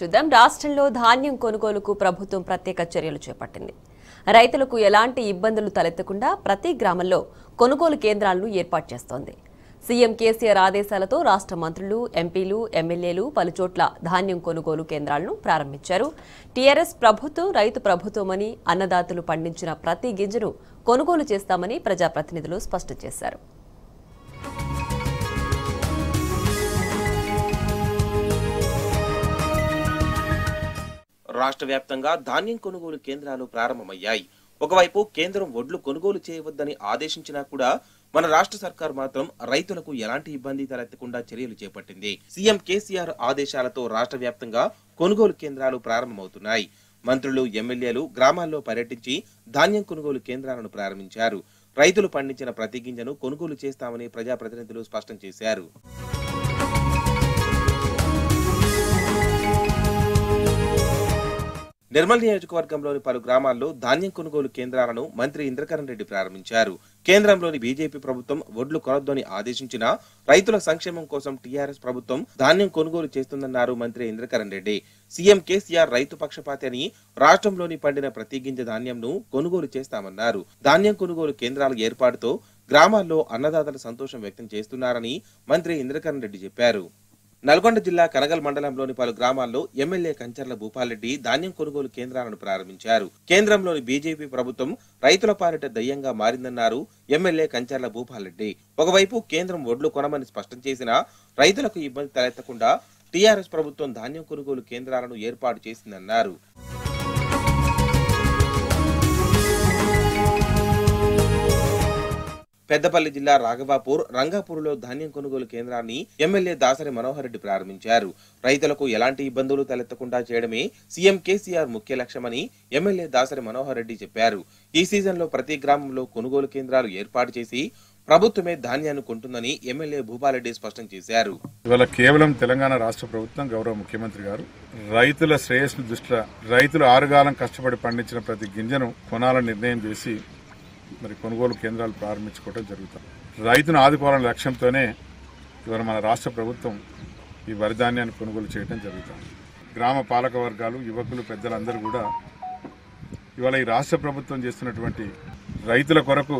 చూద్దాం రాష్ట్రంలో ధాన్యం కొనుగోలుకు ప్రభుత్వం ప్రత్యేక చర్యలు చేపట్టింది రైతులకు ఎలాంటి ఇబ్బందులు తలెత్తకుండా ప్రతి గ్రామంలో కొనుగోలు కేంద్రాలను ఏర్పాటు చేస్తోంది సీఎం కేసీఆర్ ఆదేశాలతో రాష్ట్ర మంత్రులు ఎంపీలు ఎమ్మెల్యేలు పలుచోట్ల ధాన్యం కొనుగోలు కేంద్రాలను ప్రారంభించారు టీఆర్ఎస్ ప్రభుత్వం రైతు ప్రభుత్వమని అన్నదాతలు పండించిన ప్రతి గింజను కొనుగోలు చేస్తామని ప్రజాప్రతినిధులు స్పష్టం చేశారు రాష్ట్ర వ్యాప్తంగా ధాన్యం కొనుగోలు కేంద్రాలు ప్రారంభమయ్యాయి ఒకవైపు కేంద్రం ఒడ్లు కొనుగోలు చేయవద్దని ఆదేశించినా కూడా మన రాష్ట్ర సర్కార్ మాత్రం రైతులకు ఎలాంటి ఇబ్బంది తలెత్తకుండా చర్యలు చేపట్టింది సీఎం కేసీఆర్ ఆదేశాలతో రాష్ట్ర వ్యాప్తంగా కొనుగోలు కేంద్రాలు ప్రారంభమవుతున్నాయి మంత్రులు ఎమ్మెల్యేలు గ్రామాల్లో పర్యటించి ధాన్యం కొనుగోలు కేంద్రాలను ప్రారంభించారు రైతులు పండించిన ప్రతి గింజను కొనుగోలు చేస్తామని ప్రజాప్రతినిధులు స్పష్టం చేశారు నిర్మల్ నియోజకవర్గంలోని పలు గ్రామాల్లో ధాన్యం కొనుగోలు కేంద్రాలను మంత్రి ఇంద్రకరణ్ రెడ్డి ప్రారంభించారు కేంద్రంలోని బీజేపీ ప్రభుత్వం ఒడ్లు కొనొద్దని ఆదేశించిన రైతుల సంక్షేమం కోసం టీఆర్ఎస్ ప్రభుత్వం ధాన్యం కొనుగోలు చేస్తుందన్నారు మంత్రి ఇంద్రకరణ్ రెడ్డి సీఎం కేసీఆర్ రైతు పక్షపాతి అని రాష్ట్రంలోని పండిన ప్రతి గింజ ధాన్యంను కొనుగోలు చేస్తామన్నారు ధాన్యం కొనుగోలు కేంద్రాల ఏర్పాటుతో గ్రామాల్లో అన్నదాతలు సంతోషం వ్యక్తం చేస్తున్నారని మంత్రి ఇంద్రకరణ్ రెడ్డి చెప్పారు నల్గొండ జిల్లా కనగల్ మండలంలోని పలు గ్రామాల్లో ఎమ్మెల్యే కంచర్ల భూపాలరెడ్డి ధాన్యం కొనుగోలు కేంద్రాలను ప్రారంభించారు కేంద్రంలోని బీజేపీ ప్రభుత్వం రైతుల పాలిట దయ్యంగా మారిందన్నారు ఎమ్మెల్యే కంచర్ల భూపాలరెడ్డి ఒకవైపు కేంద్రం ఒడ్లు కొనమని స్పష్టం చేసినా రైతులకు ఇబ్బంది తలెత్తకుండా టీఆర్ఎస్ ప్రభుత్వం ధాన్యం కొనుగోలు కేంద్రాలను ఏర్పాటు చేసిందన్నారు పెద్దపల్లి జిల్లా రాఘవాపూర్ రంగాపూర్లో ధాన్యం కొనుగోలు కేంద్రాన్ని ఎమ్మెల్యే దాసరి మనోహర్ రెడ్డి ప్రారంభించారు రైతులకు ఎలాంటి ఇబ్బందులు తలెత్తకుండా చేయడమే సీఎం కేసీఆర్ ముఖ్య లక్ష్యమని ఎమ్మెల్యే దాసరి మనోహర్ రెడ్డి చెప్పారు ఈ సీజన్లో ప్రతి గ్రామంలో కొనుగోలు కేంద్రాలు ఏర్పాటు చేసి ప్రభుత్వమే ధాన్యాన్ని కొంటుందని ఎమ్మెల్యే భూపాలరెడ్డి స్పష్టం చేశారు ఇవాళ కేవలం తెలంగాణ రాష్ట్ర ప్రభుత్వం గౌరవ ముఖ్యమంత్రి గారు రైతుల శ్రేయస్సు దృష్ట్యా రైతులు ఆరుగాలం కష్టపడి పండించిన ప్రతి గింజను కొనాలని నిర్ణయం చేసి మరి కొనుగోలు కేంద్రాలు ప్రారంభించుకోవడం జరుగుతుంది రైతును ఆదుకోవాలని లక్ష్యంతోనే ఇవాళ మన రాష్ట్ర ప్రభుత్వం ఈ వరిధాన్యాన్ని కొనుగోలు చేయడం జరుగుతుంది గ్రామ పాలక వర్గాలు యువకులు పెద్దలందరూ కూడా ఇవాళ ఈ రాష్ట్ర ప్రభుత్వం చేస్తున్నటువంటి రైతుల కొరకు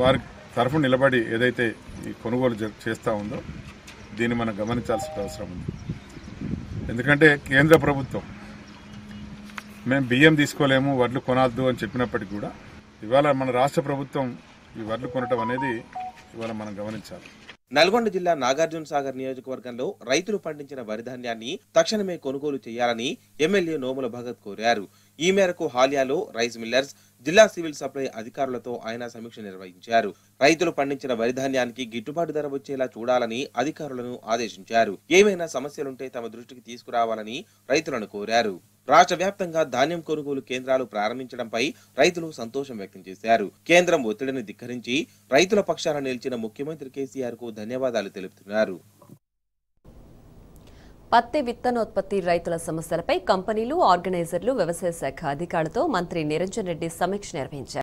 వారి తరఫు నిలబడి ఏదైతే ఈ కొనుగోలు చేస్తూ ఉందో దీన్ని మనం గమనించాల్సిన అవసరం ఉంది ఎందుకంటే కేంద్ర ప్రభుత్వం మేము బియ్యం తీసుకోలేము వడ్లు కొనద్దు అని చెప్పినప్పటికీ కూడా ఇవాళ మన రాష్ట్ర ప్రభుత్వం ఈ వడ్లు కొనటం అనేది ఇవాళ మనం గమనించాలి నల్గొండ జిల్లా నాగార్జున సాగర్ నియోజకవర్గంలో రైతులు పండించిన వరి ధాన్యాన్ని తక్షణమే కొనుగోలు చేయాలని ఎమ్మెల్యే నోముల భగత్ కోరారు ఈ మేరకు హాలియాలో రైస్ మిల్లర్స్ జిల్లా సివిల్ సప్లై అధికారులతో ఆయన సమీక్ష నిర్వహించారు రైతులు పండించిన వరి ధాన్యానికి గిట్టుబాటు ధర వచ్చేలా చూడాలని అధికారులను ఆదేశించారు ఏమైనా సమస్యలుంటే తమ దృష్టికి తీసుకురావాలని రైతులను కోరారు రాష్ట్ర వ్యాప్తంగా ధాన్యం కొనుగోలు కేంద్రాలు ప్రారంభించడంపై రైతులు సంతోషం వ్యక్తం చేశారు కేంద్రం ఒత్తిడిని ధిక్కరించి రైతుల పక్షాన నిలిచిన ముఖ్యమంత్రి కేసీఆర్ కు ధన్యవాదాలు తెలుపుతున్నారు పత్తి విత్తనోత్పత్తి రైతుల సమస్యలపై కంపెనీలు ఆర్గనైజర్లు వ్యవసాయ శాఖ అధికారులతో మంత్రి నిరంజన్ రెడ్డి సమీక్ష నిర్వహించారు